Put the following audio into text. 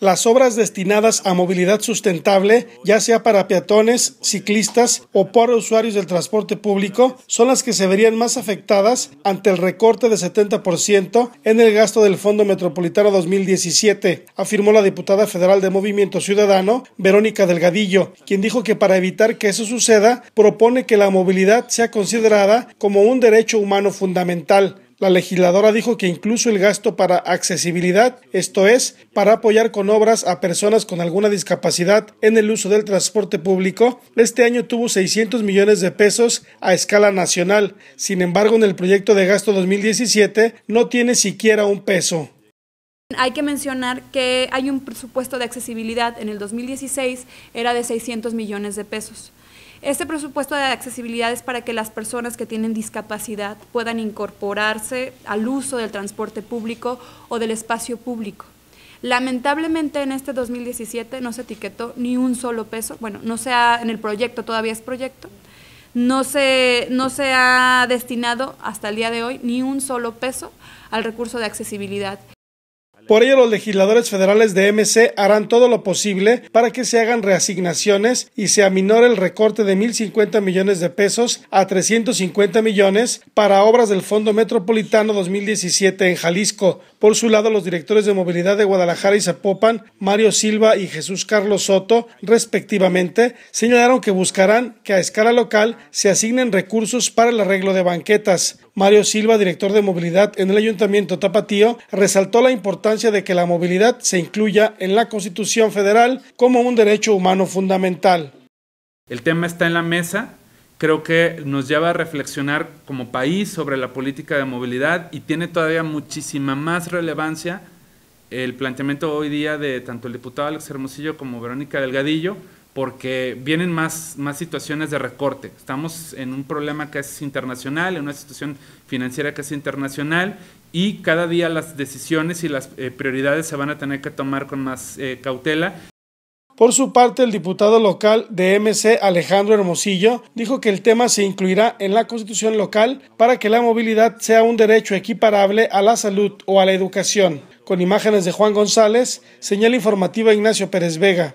Las obras destinadas a movilidad sustentable, ya sea para peatones, ciclistas o para usuarios del transporte público, son las que se verían más afectadas ante el recorte de 70% en el gasto del Fondo Metropolitano 2017, afirmó la diputada federal de Movimiento Ciudadano, Verónica Delgadillo, quien dijo que para evitar que eso suceda, propone que la movilidad sea considerada como un derecho humano fundamental la legisladora dijo que incluso el gasto para accesibilidad, esto es, para apoyar con obras a personas con alguna discapacidad en el uso del transporte público, este año tuvo 600 millones de pesos a escala nacional. Sin embargo, en el proyecto de gasto 2017 no tiene siquiera un peso. Hay que mencionar que hay un presupuesto de accesibilidad en el 2016 era de 600 millones de pesos. Este presupuesto de accesibilidad es para que las personas que tienen discapacidad puedan incorporarse al uso del transporte público o del espacio público. Lamentablemente en este 2017 no se etiquetó ni un solo peso, bueno, no se ha, en el proyecto todavía es proyecto, no se, no se ha destinado hasta el día de hoy ni un solo peso al recurso de accesibilidad. Por ello, los legisladores federales de MC harán todo lo posible para que se hagan reasignaciones y se aminore el recorte de 1.050 millones de pesos a 350 millones para obras del Fondo Metropolitano 2017 en Jalisco. Por su lado, los directores de movilidad de Guadalajara y Zapopan, Mario Silva y Jesús Carlos Soto, respectivamente, señalaron que buscarán que a escala local se asignen recursos para el arreglo de banquetas. Mario Silva, director de movilidad en el Ayuntamiento Tapatío, resaltó la importancia de que la movilidad se incluya en la Constitución Federal como un derecho humano fundamental. El tema está en la mesa, creo que nos lleva a reflexionar como país sobre la política de movilidad y tiene todavía muchísima más relevancia el planteamiento hoy día de tanto el diputado Alex Hermosillo como Verónica Delgadillo, porque vienen más, situaciones de recorte. Estamos en un problema que es internacional, en una situación financiera que es internacional y cada día las decisiones y las eh, prioridades se van a tener que tomar con más eh, cautela. Por su parte, el diputado local de MC, Alejandro Hermosillo, dijo que el tema se incluirá en la constitución local para que la movilidad sea un derecho equiparable a la salud o a la educación. Con imágenes de Juan González, señal informativa Ignacio Pérez Vega.